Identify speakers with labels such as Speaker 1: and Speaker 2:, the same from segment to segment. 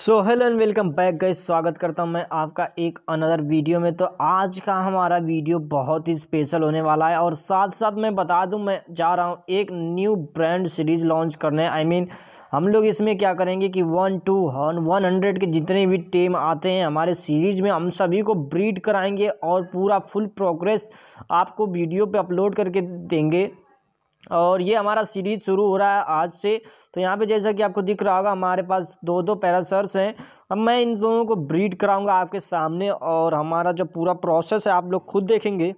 Speaker 1: so hello and welcome back guys स्वागत करता हूं मैं आपका एक अनदर वीडियो में तो आज का हमारा वीडियो बहुत ही स्पेशल होने वाला है और साथ साथ मैं बता दूं मैं जा रहा हूं एक न्यू ब्रांड सीरीज़ लॉन्च करने आई I मीन mean, हम लोग इसमें क्या करेंगे कि वन टू हन वन हंड्रेड के जितने भी टीम आते हैं हमारे सीरीज़ में हम सभी को ब्रीड कराएँगे और पूरा फुल प्रोग्रेस आपको वीडियो पर अपलोड करके देंगे और ये हमारा सीरीज शुरू हो रहा है आज से तो यहाँ पे जैसा कि आपको दिख रहा होगा हमारे पास दो दो पैरासर्स हैं अब मैं इन दोनों को ब्रीड कराऊंगा आपके सामने और हमारा जो पूरा प्रोसेस है आप लोग खुद देखेंगे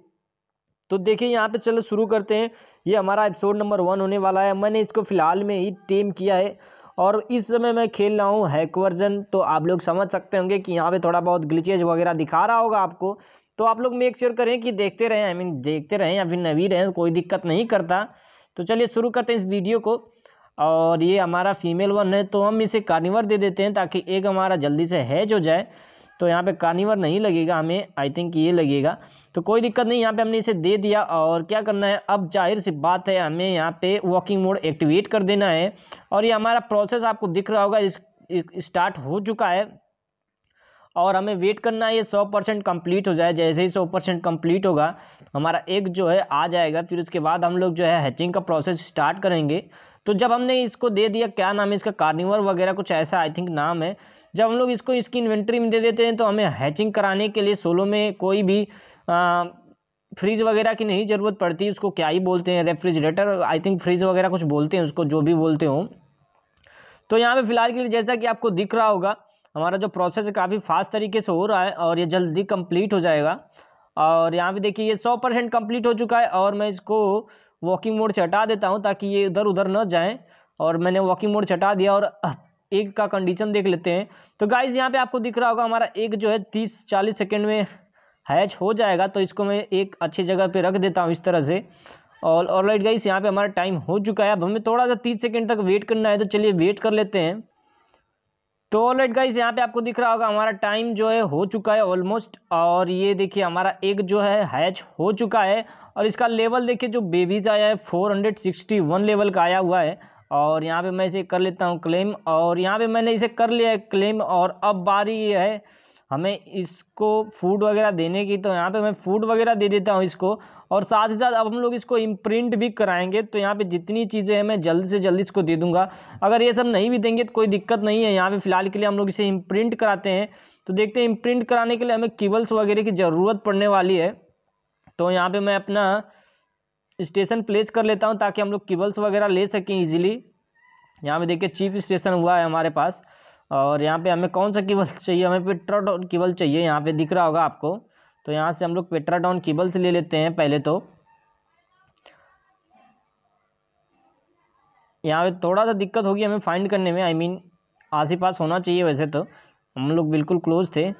Speaker 1: तो देखिए यहाँ पे चलो शुरू करते हैं ये हमारा एपिसोड नंबर वन होने वाला है मैंने इसको फ़िलहाल में ही टेम किया है और इस समय मैं खेल रहा हूँ हैक वर्जन तो आप लोग समझ सकते होंगे कि यहाँ पर थोड़ा बहुत ग्लिचेज वगैरह दिखा रहा होगा आपको तो आप लोग मेक श्योर करें कि देखते रहें आई मीन देखते रहें या फिर नवी रहें कोई दिक्कत नहीं करता तो चलिए शुरू करते हैं इस वीडियो को और ये हमारा फीमेल वन है तो हम इसे कार्निवर दे देते हैं ताकि एक हमारा जल्दी से हैज हो जाए तो यहाँ पे कार्निवर नहीं लगेगा हमें आई थिंक ये लगेगा तो कोई दिक्कत नहीं यहाँ पे हमने इसे दे दिया और क्या करना है अब जाहिर सी बात है हमें यहाँ पे वॉकिंग मोड एक्टिवेट कर देना है और ये हमारा प्रोसेस आपको दिख रहा होगा इस स्टार्ट हो चुका है और हमें वेट करना है ये सौ परसेंट कम्प्लीट हो जाए जैसे ही सौ परसेंट कम्प्लीट होगा हमारा एग जो है आ जाएगा फिर उसके बाद हम लोग जो है हैचिंग का प्रोसेस स्टार्ट करेंगे तो जब हमने इसको दे दिया क्या नाम है इसका कार्निवर वगैरह कुछ ऐसा आई थिंक नाम है जब हम लोग इसको इसकी इन्वेंट्री में दे देते हैं तो हमें हैचिंग कराने के लिए सोलो में कोई भी आ, फ्रिज वगैरह की नहीं ज़रूरत पड़ती उसको क्या ही बोलते हैं रेफ्रिजरेटर आई थिंक फ्रिज वगैरह कुछ बोलते हैं उसको जो भी बोलते हों तो यहाँ पे फ़िलहाल के लिए जैसा कि आपको दिख रहा होगा हमारा जो प्रोसेस है काफ़ी फास्ट तरीके से हो रहा है और ये जल्दी कंप्लीट हो जाएगा और यहाँ पे देखिए ये सौ परसेंट कम्प्लीट हो चुका है और मैं इसको वॉकिंग मोड से हटा देता हूँ ताकि ये इधर उधर न जाएँ और मैंने वॉकिंग मोड से हटा दिया और एक का कंडीशन देख लेते हैं तो गाइज़ यहाँ पर आपको दिख रहा होगा हमारा एक जो है तीस चालीस सेकेंड में हैच हो जाएगा तो इसको मैं एक अच्छी जगह पर रख देता हूँ इस तरह से और ऑलराइट गाइस यहाँ पे हमारा टाइम हो चुका है अब हमें थोड़ा सा तीस सेकेंड तक वेट करना है तो चलिए वेट कर लेते हैं तो ऑल राइट गाइस यहाँ पे आपको दिख रहा होगा हमारा टाइम जो है हो चुका है ऑलमोस्ट और ये देखिए हमारा एक जो है हैच हो चुका है और इसका लेवल देखिए जो बेबीज आया है 461 लेवल का आया हुआ है और यहाँ पे मैं इसे कर लेता हूँ क्लेम और यहाँ पे मैंने इसे कर लिया है क्लेम और अब बारी ये है हमें इसको फूड वगैरह देने की तो यहाँ पे मैं फूड वगैरह दे देता हूँ इसको और साथ ही साथ अब हम लोग इसको इम्प्रिंट भी कराएंगे तो यहाँ पे जितनी चीज़ें हैं मैं जल्द से जल्द इसको दे दूँगा अगर ये सब नहीं भी देंगे तो कोई दिक्कत नहीं है यहाँ पे फ़िलहाल के लिए हम लोग इसे इम्प्रिंट कराते हैं तो देखते हैं इम्प्रिंट कराने के लिए हमें केबल्स वगैरह की ज़रूरत पड़ने वाली है तो यहाँ पर मैं अपना स्टेशन प्लेस कर लेता हूँ ताकि हम लोग केबल्स वगैरह ले सकें ईजिली यहाँ पे देखिए चीफ स्टेशन हुआ है हमारे पास और यहाँ पे हमें कौन सा केबल चाहिए हमें पेट्राडॉन केबल चाहिए यहाँ पे दिख रहा होगा आपको तो यहाँ से हम लोग पेट्राडॉन केबल से ले लेते हैं पहले तो यहाँ पे थोड़ा सा दिक्कत होगी हमें फाइंड करने में आई I मीन mean, आस पास होना चाहिए वैसे तो हम लोग बिल्कुल क्लोज थे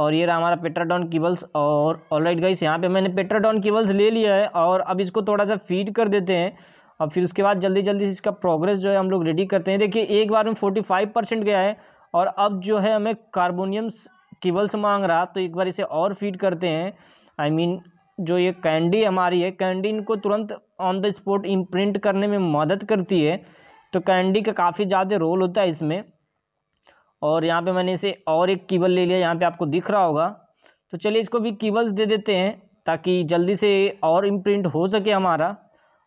Speaker 1: और ये रहा हमारा पेट्राडॉन कीबल्स और ऑलराइट गाइस यहाँ पे मैंने पेट्राडॉन कीबल्स ले लिया है और अब इसको थोड़ा सा फीड कर देते हैं अब फिर उसके बाद जल्दी जल्दी इसका प्रोग्रेस जो है हम लोग रेडी करते हैं देखिए एक बार में फोर्टी फाइव परसेंट गया है और अब जो है हमें कार्बोनियम केबल्स मांग रहा तो एक बार इसे और फीड करते हैं आई I मीन mean, जो ये कैंडी हमारी है कैंडी इनको तुरंत ऑन द स्पॉट इम्प्रिंट करने में मदद करती है तो कैंडी का काफ़ी ज़्यादा रोल होता है इसमें और यहाँ पे मैंने इसे और एक कीबल ले लिया यहाँ पे आपको दिख रहा होगा तो चलिए इसको भी कीबल्स दे देते हैं ताकि जल्दी से और इम्प्रिंट हो सके हमारा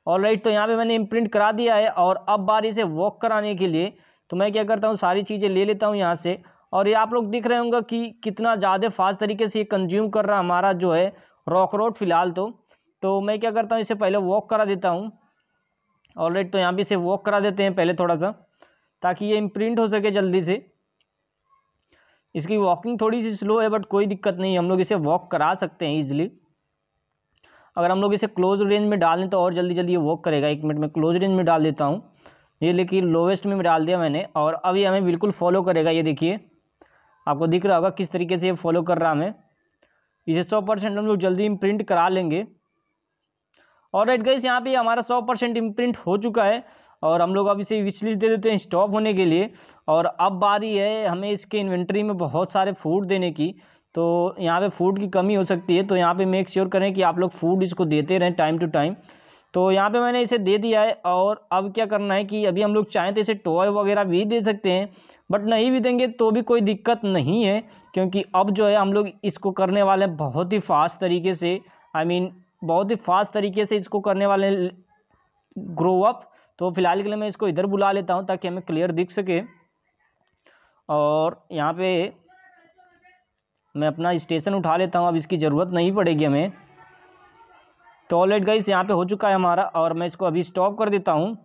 Speaker 1: ऑल राइट तो यहाँ पे मैंने इम्प्रिंट करा दिया है और अब बार इसे वॉक कराने के लिए तो मैं क्या करता हूँ सारी चीज़ें ले लेता हूँ यहाँ से और ये आप लोग दिख रहे होंगे कि कितना ज़्यादा फास्ट तरीके से ये कंज्यूम कर रहा हमारा जो है रॉक रोड फिलहाल तो तो मैं क्या करता हूँ इसे पहले वॉक करा देता हूँ राइट तो यहाँ भी इसे वॉक करा देते हैं पहले थोड़ा सा ताकि ये इम्प्रिंट हो सके जल्दी से इसकी वॉकिंग थोड़ी सी स्लो है बट कोई दिक्कत नहीं हम लोग इसे वॉक करा सकते हैं ईजिली अगर हम लोग इसे क्लोज रेंज में डालें तो और जल्दी जल्दी ये वॉक करेगा एक मिनट में क्लोज रेंज में डाल देता हूँ ये लेकिन लोवेस्ट में डाल दिया मैंने और अभी हमें बिल्कुल फॉलो करेगा ये देखिए आपको दिख रहा होगा किस तरीके से ये फॉलो कर रहा हमें इसे सौ परसेंट हम लोग जल्दी इम्प्रिंट करा लेंगे और राइट गाइस यहाँ पे हमारा सौ परसेंट इम्प्रिंट हो चुका है और हम लोग अब इसे विचलिस्ट दे देते हैं स्टॉप होने के लिए और अब बारी है हमें इसके इन्वेंट्री में बहुत सारे फूड देने की तो यहाँ पे फूड की कमी हो सकती है तो यहाँ पे मेक श्योर करें कि आप लोग फूड इसको देते रहें टाइम टू टाइम तो यहाँ पे मैंने इसे दे दिया है और अब क्या करना है कि अभी हम लोग चाहें तो इसे टॉय वगैरह भी दे सकते हैं बट नहीं भी देंगे तो भी कोई दिक्कत नहीं है क्योंकि अब जो है हम लोग इसको करने वाले हैं बहुत ही फास्ट तरीके से आई I मीन mean, बहुत ही फास्ट तरीके से इसको करने वाले ग्रो अप तो फिलहाल के लिए मैं इसको इधर बुला लेता हूँ ताकि हमें क्लियर दिख सके और यहाँ पे मैं अपना स्टेशन उठा लेता हूँ अब इसकी ज़रूरत नहीं पड़ेगी हमें तो ऑलरेड गाइस यहाँ पे हो चुका है हमारा और मैं इसको अभी स्टॉप कर देता हूँ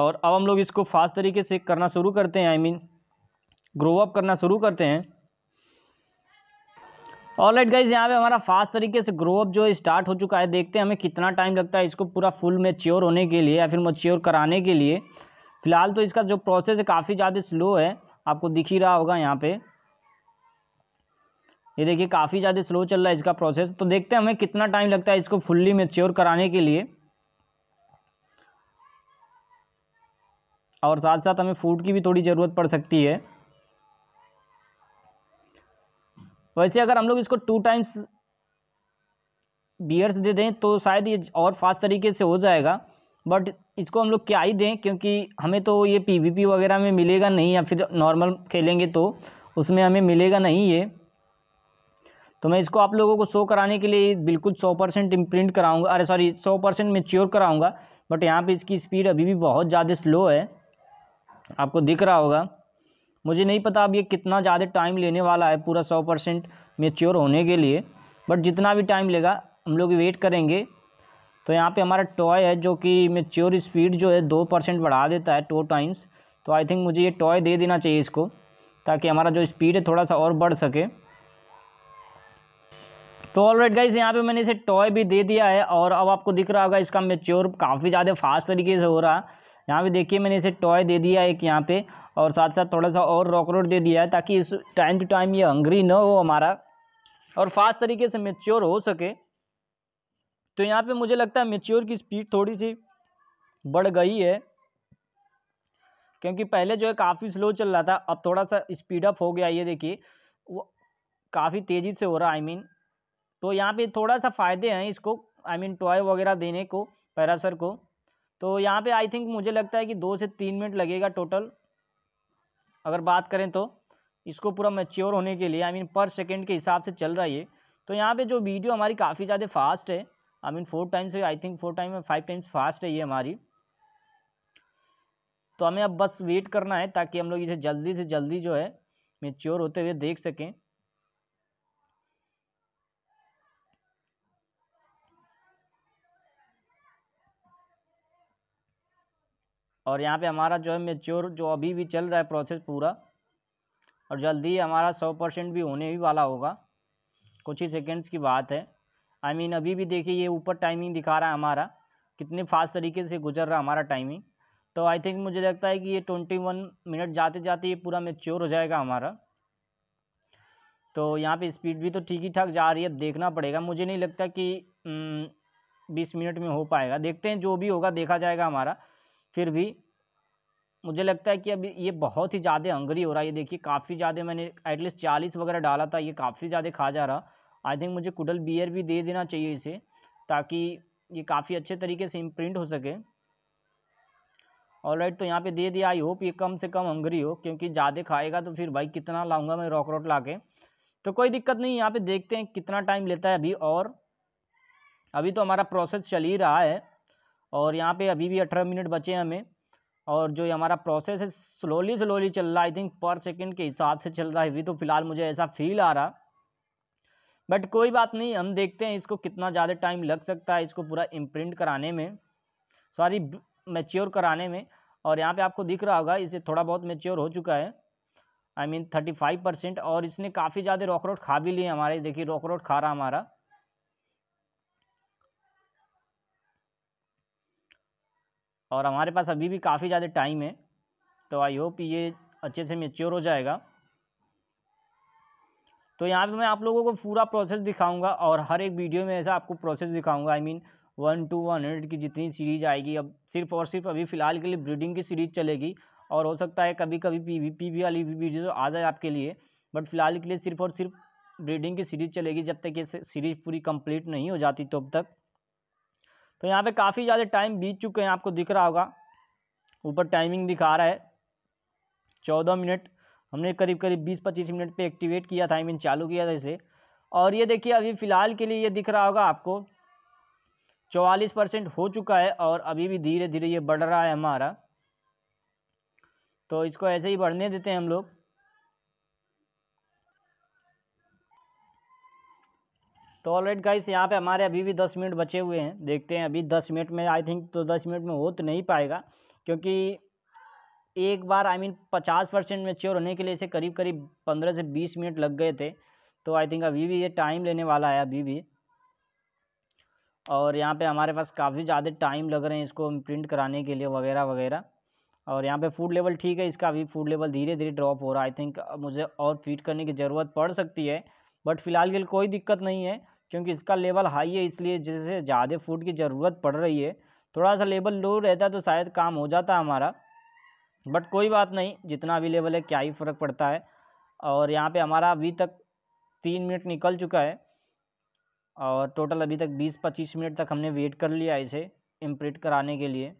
Speaker 1: और अब हम लोग इसको फास्ट तरीके से करना शुरू करते हैं आई मीन ग्रो अप करना शुरू करते हैं ऑल राइट गाइज यहाँ पे हमारा फास्ट तरीके से ग्रो अप जो है स्टार्ट हो चुका है देखते हैं हमें कितना टाइम लगता है इसको पूरा फुल मेच्योर होने के लिए या फिर मच्योर कराने के लिए फ़िलहाल तो इसका जो प्रोसेस है काफ़ी ज़्यादा स्लो है आपको दिख ही रहा होगा यहाँ पे ये देखिए काफ़ी ज़्यादा स्लो चल रहा है इसका प्रोसेस तो देखते हैं हमें कितना टाइम लगता है इसको फुल्ली मेच्योर कराने के लिए और साथ साथ हमें फूड की भी थोड़ी ज़रूरत पड़ सकती है वैसे अगर हम लोग इसको टू टाइम्स बियर्स दे दें तो शायद ये और फास्ट तरीके से हो जाएगा बट इसको हम लोग क्या ही दें क्योंकि हमें तो ये पीवीपी वगैरह में मिलेगा नहीं या फिर नॉर्मल खेलेंगे तो उसमें हमें मिलेगा नहीं ये तो मैं इसको आप लोगों को शो कराने के लिए बिल्कुल सौ परसेंट इम्प्रिंट कराऊँगा अरे सॉरी सौ परसेंट मेच्योर कराऊँगा बट यहाँ पर इसकी स्पीड अभी भी बहुत ज़्यादा स्लो है आपको दिख रहा होगा मुझे नहीं पता अब ये कितना ज़्यादा टाइम लेने वाला है पूरा सौ परसेंट मेच्योर होने के लिए बट जितना भी टाइम लेगा हम लोग वेट करेंगे तो यहाँ पर हमारा टॉय है जो कि मेच्योर स्पीड जो है दो परसेंट बढ़ा देता है टू टाइम्स तो आई थिंक मुझे ये टॉय दे देना चाहिए इसको ताकि हमारा जो स्पीड है थोड़ा सा और बढ़ सके तो ऑल राइट गाइज यहाँ पे मैंने इसे टॉय भी दे दिया है और अब आपको दिख रहा होगा इसका मेच्योर काफ़ी ज़्यादा फास्ट तरीके से हो रहा है यहाँ पे देखिए मैंने इसे टॉय दे दिया है एक यहाँ पे और साथ साथ थोड़ा सा और रॉकरोड दे दिया है ताकि इस टाइम टू टाइम ये हंग्री ना हो हमारा और फास्ट तरीके से मेच्योर हो सके तो यहाँ पर मुझे लगता है मेच्योर की स्पीड थोड़ी सी बढ़ गई है क्योंकि पहले जो है काफ़ी स्लो चल रहा था अब थोड़ा सा स्पीडअप हो गया ये देखिए वो काफ़ी तेज़ी से हो रहा आई I मीन mean, तो यहाँ पे थोड़ा सा फ़ायदे हैं इसको आई मीन टॉय वगैरह देने को पैरासर को तो यहाँ पे आई थिंक मुझे लगता है कि दो से तीन मिनट लगेगा टोटल अगर बात करें तो इसको पूरा मेच्योर होने के लिए आई मीन पर सेकेंड के हिसाब से चल रहा है ये तो यहाँ पर जो वीडियो हमारी काफ़ी ज़्यादा फास्ट है I mean four times I think four time five times fast है ये हमारी तो हमें अब बस वेट करना है ताकि हम लोग इसे जल्दी से जल्दी जो है मेच्योर होते हुए देख सकें और यहाँ पे हमारा जो है मेच्योर जो अभी भी चल रहा है प्रोसेस पूरा और जल्दी हमारा सौ परसेंट भी होने ही वाला होगा कुछ ही सेकेंड्स की बात है आई I मीन mean, अभी भी देखिए ये ऊपर टाइमिंग दिखा रहा है हमारा कितने फास्ट तरीके से गुजर रहा है हमारा टाइमिंग तो आई थिंक मुझे लगता है कि ये ट्वेंटी वन मिनट जाते जाते ये पूरा मेच्योर हो जाएगा हमारा तो यहाँ पे स्पीड भी तो ठीक ही ठाक जा रही है अब देखना पड़ेगा मुझे नहीं लगता कि हम्म, बीस मिनट में हो पाएगा देखते हैं जो भी होगा देखा जाएगा हमारा फिर भी मुझे लगता है कि अभी ये बहुत ही ज़्यादा हंगरी हो रहा है ये देखिए काफ़ी ज़्यादा मैंने एटलीस्ट चालीस वगैरह डाला था ये काफ़ी ज़्यादा खा जा रहा आई थिंक मुझे कुडल बियर भी दे देना चाहिए इसे ताकि ये काफ़ी अच्छे तरीके से इम्प्रिंट हो सके ऑलराइट तो यहाँ पे दे दिया आई होप ये कम से कम हंगरी हो क्योंकि ज़्यादा खाएगा तो फिर भाई कितना लाऊंगा मैं रॉक रोट ला के तो कोई दिक्कत नहीं यहाँ पे देखते हैं कितना टाइम लेता है अभी और अभी तो हमारा प्रोसेस चल ही रहा है और यहाँ पे अभी भी अठारह मिनट बचे हैं हमें और जो हमारा प्रोसेस है स्लोली स्लोली चल रहा है आई थिंक पर सेकंड के हिसाब से चल रहा है अभी तो फिलहाल मुझे ऐसा फील आ रहा बट कोई बात नहीं हम देखते हैं इसको कितना ज़्यादा टाइम लग सकता है इसको पूरा इम्प्रिंट कराने में सॉरी मेच्योर कराने में और यहाँ पे आपको दिख रहा होगा इसे थोड़ा बहुत मेच्योर हो चुका है I mean thirty five percent और इसने काफ़ी ज़्यादा रॉकरोट खा भी लिए हमारे देखिए रॉकरोट खा रहा हमारा और हमारे पास अभी भी काफ़ी ज़्यादा टाइम है तो आई होप ये अच्छे से मेच्योर हो जाएगा तो यहाँ पे मैं आप लोगों को पूरा प्रोसेस दिखाऊंगा और हर एक वीडियो में ऐसा आपको प्रोसेस दिखाऊंगा I mean one two one hundred की जितनी सीरीज आएगी अब सिर्फ और सिर्फ अभी फ़िलहाल के लिए ब्रीडिंग की सीरीज चलेगी और हो सकता है कभी कभी पी वी पी वी वाली वीडियो तो आ जाए आपके लिए बट फिलहाल के लिए सिर्फ और सिर्फ ब्रीडिंग की सीरीज़ चलेगी जब तक ये सीरीज़ पूरी कम्प्लीट नहीं हो जाती तब तो तक तो यहाँ पे काफ़ी ज़्यादा टाइम बीत चुके हैं आपको दिख रहा होगा ऊपर टाइमिंग दिखा रहा है चौदह मिनट हमने करीब करीब बीस पच्चीस मिनट पे एक्टिवेट किया था आई मीन चालू किया था इसे और ये देखिए अभी फ़िलहाल के लिए ये दिख रहा होगा आपको चौवालीस परसेंट हो चुका है और अभी भी धीरे धीरे ये बढ़ रहा है हमारा तो इसको ऐसे ही बढ़ने देते हैं हम लोग तो ऑलरेडी गाइस यहाँ पे हमारे अभी भी दस मिनट बचे हुए हैं देखते हैं अभी दस मिनट में आई थिंक तो दस मिनट में हो तो नहीं पाएगा क्योंकि एक बार आई मीन पचास परसेंट मेच्योर होने के लिए इसे करीब करीब पंद्रह से बीस मिनट लग गए थे तो आई थिंक अभी भी ये टाइम लेने वाला है अभी भी और यहाँ पर हमारे पास काफ़ी ज़्यादा टाइम लग रहे हैं इसको प्रिंट कराने के लिए वगैरह वगैरह और यहाँ पे फूड लेवल ठीक है इसका अभी फूड लेवल धीरे धीरे ड्रॉप हो रहा है आई थिंक मुझे और फीड करने की ज़रूरत पड़ सकती है बट फिलहाल के लिए कोई दिक्कत नहीं है क्योंकि इसका लेवल हाई है इसलिए जैसे ज़्यादा फूड की ज़रूरत पड़ रही है थोड़ा सा लेवल लो रहता तो शायद काम हो जाता हमारा बट कोई बात नहीं जितना भी लेवल है क्या ही फ़र्क पड़ता है और यहाँ पे हमारा अभी तक तीन मिनट निकल चुका है और टोटल अभी तक बीस पच्चीस मिनट तक हमने वेट कर लिया इसे इम्प्रिट कराने के लिए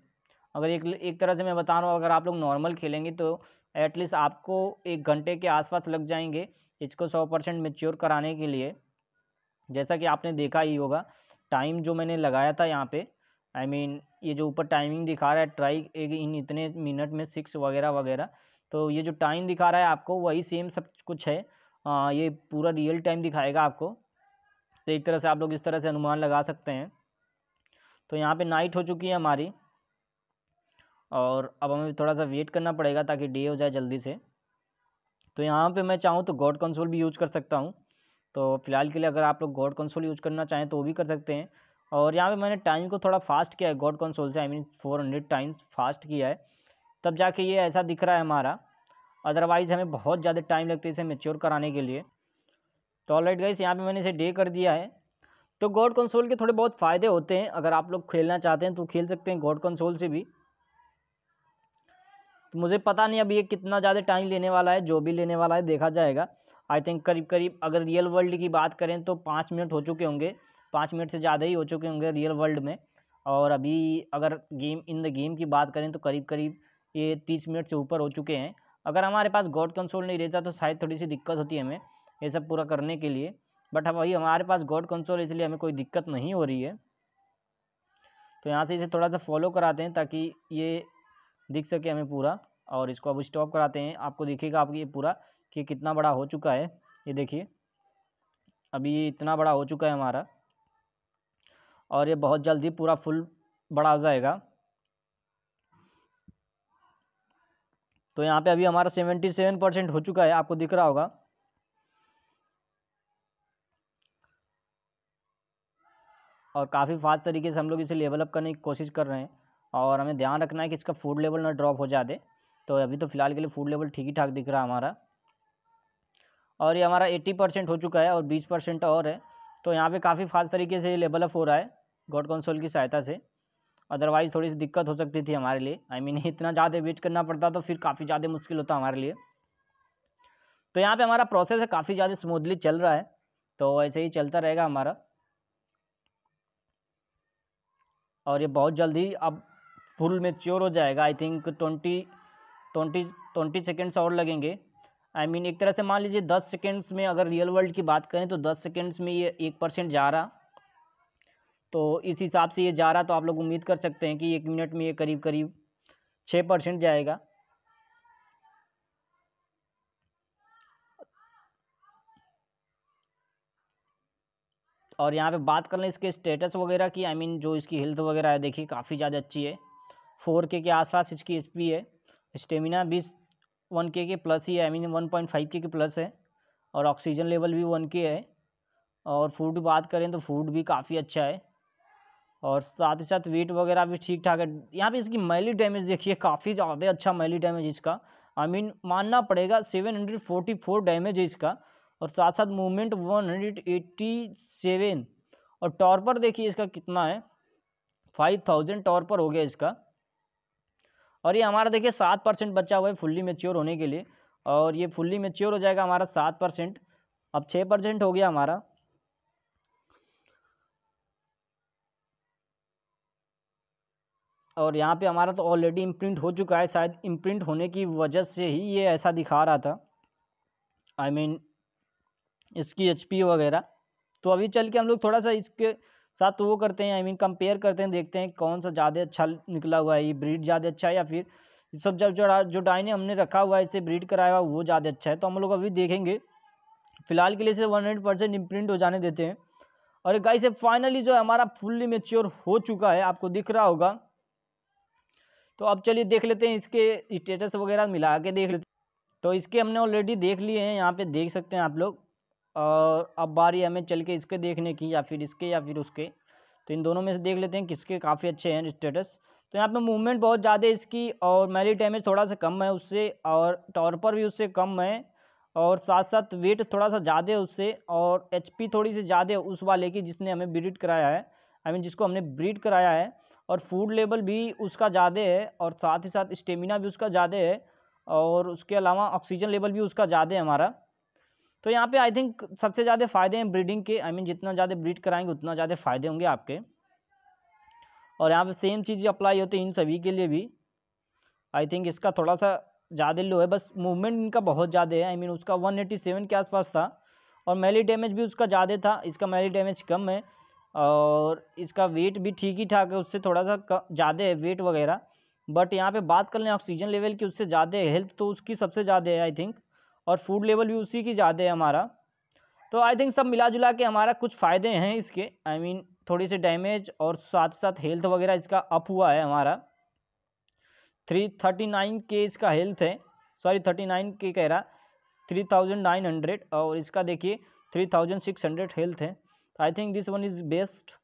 Speaker 1: अगर एक एक तरह से मैं बता रहा हूँ अगर आप लोग नॉर्मल खेलेंगे तो एटलीस्ट आपको एक घंटे के आसपास लग जाएंगे इसको सौ परसेंट मेच्योर कराने के लिए जैसा कि आपने देखा ही होगा टाइम जो मैंने लगाया था यहाँ पे आई I मीन mean, ये जो ऊपर टाइमिंग दिखा रहा है ट्राई एक इन इतने मिनट में सिक्स वगैरह वगैरह तो ये जो टाइम दिखा रहा है आपको वही सेम सब कुछ है आ, ये पूरा रियल टाइम दिखाएगा आपको तो एक तरह से आप लोग इस तरह से अनुमान लगा सकते हैं तो यहाँ पर नाइट हो चुकी है हमारी और अब हमें थोड़ा सा वेट करना पड़ेगा ताकि डे हो जाए जल्दी से तो यहाँ पे मैं चाहूँ तो गॉड कंसोल भी यूज कर सकता हूँ तो फिलहाल के लिए अगर आप लोग गॉड कंसोल यूज करना चाहें तो वो भी कर सकते हैं और यहाँ पे मैंने टाइम को थोड़ा फास्ट किया है गॉड कंसोल से I mean four hundred times fast किया है तब जाके ये ऐसा दिख रहा है हमारा अदरवाइज़ हमें बहुत ज़्यादा टाइम लगता है इसे मेच्योर कराने के लिए तो ऑल राइट गाइस यहाँ पर मैंने इसे डे कर दिया है तो गॉड कंसोल के थोड़े बहुत फ़ायदे होते हैं अगर आप लोग खेलना चाहते हैं तो खेल सकते हैं गॉड कंसोल से भी तो मुझे पता नहीं अब ये कितना ज़्यादा टाइम लेने वाला है जो भी लेने वाला है देखा जाएगा आई थिंक करीब करीब अगर रियल वर्ल्ड की बात करें तो पाँच मिनट हो चुके होंगे पाँच मिनट से ज़्यादा ही हो चुके होंगे रियल वर्ल्ड में और अभी अगर गेम इन द गेम की बात करें तो करीब करीब ये तीस मिनट से ऊपर हो चुके हैं अगर हमारे पास गॉड कंसोल नहीं रहता तो शायद थोड़ी सी दिक्कत होती है हमें ये सब पूरा करने के लिए बट हम वही हमारे पास गॉड कंसोल इसलिए हमें कोई दिक्कत नहीं हो रही है तो यहाँ से इसे थोड़ा सा फॉलो कराते हैं ताकि ये दिख सके हमें पूरा और इसको अब स्टॉप कराते हैं आपको देखिएगा आपकी ये पूरा कि कितना बड़ा हो चुका है ये देखिए अभी ये इतना बड़ा हो चुका है हमारा और ये बहुत जल्दी पूरा फुल बड़ा हो जाएगा तो यहाँ पे अभी हमारा सेवेंटी सेवन परसेंट हो चुका है आपको दिख रहा होगा और काफ़ी फास्ट तरीके से हम लोग इसे लेवलअप करने की कोशिश कर रहे हैं और हमें ध्यान रखना है कि इसका फूड लेवल ना ड्रॉप हो जाते तो अभी तो फ़िलहाल के लिए फूड लेवल ठीक ही ठाक दिख रहा है हमारा और ये हमारा एट्टी परसेंट हो चुका है और बीस परसेंट और है तो यहाँ पे काफ़ी फास्ट तरीके से लेवल अप हो रहा है गॉड कंसोल की सहायता से अदरवाइज़ थोड़ी सी दिक्कत हो सकती थी हमारे लिए आई I मीन mean, इतना ज़्यादा वेट करना पड़ता तो फिर काफ़ी ज़्यादा मुश्किल होता हमारे लिए तो यहाँ पे हमारा प्रोसेस है काफ़ी ज़्यादा स्मूथली चल रहा है तो ऐसे ही चलता रहेगा हमारा और ये बहुत जल्दी अब फुल मेच्योर हो जाएगा I think twenty twenty twenty seconds और लगेंगे आई I मीन mean, एक तरह से मान लीजिए दस सेकेंड्स में अगर रियल वर्ल्ड की बात करें तो दस सेकेंड्स में ये एक परसेंट जा रहा तो इस हिसाब से ये जा रहा तो आप लोग उम्मीद कर सकते हैं कि एक मिनट में ये करीब करीब छः परसेंट जाएगा और यहाँ पे बात कर लें इसके स्टेटस वगैरह की आई I मीन mean, जो इसकी हेल्थ वगैरह है देखिए काफ़ी ज़्यादा अच्छी है फोर के के आसपास इसकी एच पी है स्टेमिना भी वन के के प्लस ही है I mean one point five K के प्लस है और ऑक्सीजन लेवल भी वन के है और फूड बात करें तो फूड भी काफ़ी अच्छा है और साथ ही साथ वेट वगैरह भी ठीक ठाक है यहाँ पे इसकी मैली डैमेज देखिए काफ़ी ज़्यादा अच्छा मैली डैमेज इसका आई मीन मानना पड़ेगा seven hundred forty four damage है इसका और साथ साथ movement one hundred eighty seven और टॉर्पर देखिए इसका कितना है फाइव थाउजेंड टॉर्पर हो गया इसका और ये हमारा देखिए सात परसेंट बच्चा हुआ है फुल्ली मेच्योर होने के लिए और ये फुल्ली मेच्योर हो जाएगा हमारा सात परसेंट अब छः परसेंट हो गया हमारा और यहाँ पे हमारा तो ऑलरेडी इम्प्रिंट हो चुका है शायद इम्प्रिंट होने की वजह से ही ये ऐसा दिखा रहा था आई I मीन mean, इसकी एच वगैरह तो अभी चल के हम लोग थोड़ा सा इसके साथ तो वो करते हैं आई मीन कंपेयर करते हैं देखते हैं कौन सा ज़्यादा अच्छा निकला हुआ है ये ब्रीड ज़्यादा अच्छा है या फिर सब जब जो जो डाइने हमने रखा हुआ है इसे ब्रीड कराया हुआ वो ज़्यादा अच्छा है तो हम लोग अभी देखेंगे फिलहाल के लिए इसे वन हंड्रेड परसेंट इम्प्रिंट हो जाने देते हैं और गाई से फाइनली जो हमारा फुल्ली मेच्योर हो चुका है आपको दिख रहा होगा तो अब चलिए देख लेते हैं इसके स्टेटस वगैरह मिला के देख लेते हैं तो इसके हमने ऑलरेडी देख लिए हैं यहाँ पे देख सकते हैं आप लोग और अब बारी हमें चल के इसके देखने की या फिर इसके या फिर उसके तो इन दोनों में से देख लेते हैं किसके काफ़ी अच्छे हैं स्टेटस तो यहाँ पे मूवमेंट बहुत ज़्यादा इसकी और मैली डैमेज थोड़ा सा कम है उससे और टॉर्पर भी उससे कम है और साथ साथ वेट थोड़ा सा ज़्यादा है उससे और एच थोड़ी सी ज़्यादा है उस वाले की जिसने हमें ब्रीड कराया है आई मीन जिसको हमने ब्रीड कराया है और फूड लेवल भी उसका ज़्यादा है और साथ ही साथ स्टेमिना भी उसका ज़्यादा है और उसके अलावा ऑक्सीजन लेवल भी उसका ज़्यादा है हमारा तो यहाँ पे आई थिंक सबसे ज़्यादा फ़ायदे हैं ब्रीडिंग के आई I मीन mean, जितना ज़्यादा ब्रीड कराएंगे उतना ज़्यादा फ़ायदे होंगे आपके और यहाँ पे सेम चीज़ अप्लाई होती है इन सभी के लिए भी आई थिंक इसका थोड़ा सा ज़्यादा लो है बस मूवमेंट इनका बहुत ज़्यादा है आई I मीन mean, उसका वन के आसपास था और मैली डैमेज भी उसका ज़्यादा था इसका मैली डैमेज कम है और इसका वेट भी ठीक ही ठाक है उससे थोड़ा सा ज़्यादा है वेट वगैरह बट यहाँ पे बात कर लें ऑक्सीजन लेवल की उससे ज़्यादा है हेल्थ तो उसकी सबसे ज़्यादा है आई थिंक और फूड लेवल भी उसी की ज़्यादा है हमारा तो आई थिंक सब मिला जुला के हमारा कुछ फ़ायदे हैं इसके आई I मीन mean, थोड़ी सी डैमेज और साथ साथ हेल्थ वगैरह इसका अप हुआ है हमारा थ्री थर्टी नाइन के इसका हेल्थ है सॉरी थर्टी नाइन के कह रहा थ्री थाउजेंड नाइन हंड्रेड और इसका देखिए three thousand six hundred health है I think this one is best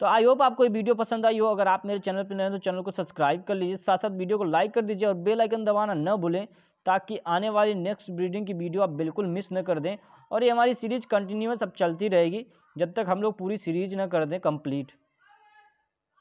Speaker 1: तो आई होप आपको ये वीडियो पसंद आई हो अगर आप मेरे चैनल पर नए हैं तो चैनल को सब्सक्राइब कर लीजिए साथ साथ वीडियो को लाइक कर दीजिए और बेलाइकन दबाना न भूलें ताकि आने वाली नेक्स्ट ब्रीडिंग की वीडियो आप बिल्कुल मिस न कर दें और ये हमारी सीरीज़ कंटिन्यूस अब चलती रहेगी जब तक हम लोग पूरी सीरीज ना कर दें कंप्लीट